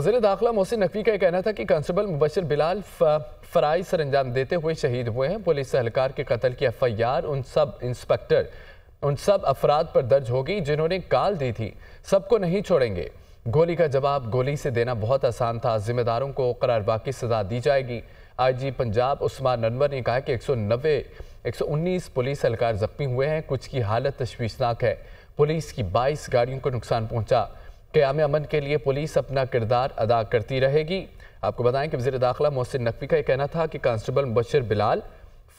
वजीर दाखिला मोहसिन नकवी का कहना था कि कांस्टेबल मुबशर बिलाल फ़राइज सर अंजाम देते हुए शहीद हुए हैं पुलिस अहलकार के कत्ल की एफ आई आर उन सब इंस्पेक्टर उन सब अफराद पर दर्ज होगी जिन्होंने काल दी थी सबको नहीं छोड़ेंगे गोली का जवाब गोली से देना बहुत आसान था जिम्मेदारों को करार की सजा दी जाएगी आईजी पंजाब उस्मान ननवर ने कहा कि 190 119 पुलिस एहलकार जख्मी हुए हैं कुछ की हालत तशवीशनाक है पुलिस की 22 गाड़ियों को नुकसान पहुंचा क़्याम अमन के लिए पुलिस अपना किरदार अदा करती रहेगी आपको बताएं कि वजी दाखिला मोहसिन नकवी का यह कहना था कि कांस्टेबल मुबशर बिलाल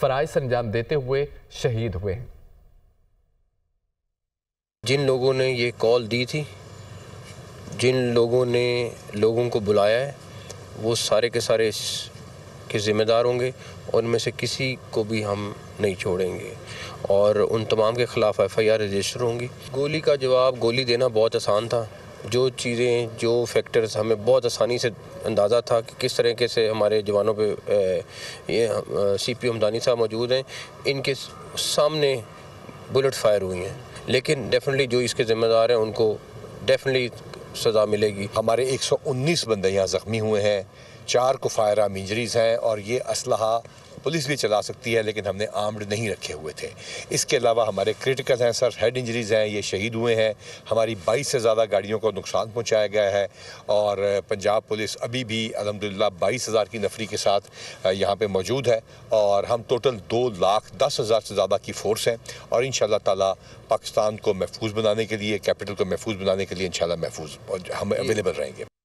फ़राइज अंजाम देते हुए शहीद हुए हैं जिन लोगों ने ये कॉल दी थी जिन लोगों ने लोगों को बुलाया है वो सारे के सारे के ज़िम्मेदार होंगे उनमें से किसी को भी हम नहीं छोड़ेंगे और उन तमाम के ख़िलाफ़ एफ आई आर रजिस्टर होंगी गोली का जवाब गोली देना बहुत आसान था जो चीज़ें जो फैक्टर्स हमें बहुत आसानी से अंदाज़ा था कि किस तरीके से हमारे जवानों पे ये सी पी हमदानी साहब मौजूद हैं इनके सामने बुलेट फायर हुई हैं लेकिन डेफिनेटली जो इसके ज़िम्मेदार हैं उनको डेफिनेटली सज़ा मिलेगी हमारे 119 बंदे यहाँ ज़ख्मी हुए हैं चार को फायर आम इंजरीज़ हैं और ये असलहा पुलिस भी चला सकती है लेकिन हमने आर्म्ड नहीं रखे हुए थे इसके अलावा हमारे क्रिटिकल हैं सर हेड इंजरीज़ हैं ये शहीद हुए हैं हमारी बाईस से ज़्यादा गाड़ियों को नुकसान पहुँचाया गया है और पंजाब पुलिस अभी भी अलहमदिल्ला बाईस हज़ार की नफरी के साथ यहाँ पर मौजूद है और हम टोटल दो लाख दस हज़ार से ज़्यादा की फ़ोर्स हैं और इन ताला पाकिस्तान को महफूज बनाने के लिए कैपिटल को महफूज बनाने के लिए इन महफूज हम अवेलेबल रहेंगे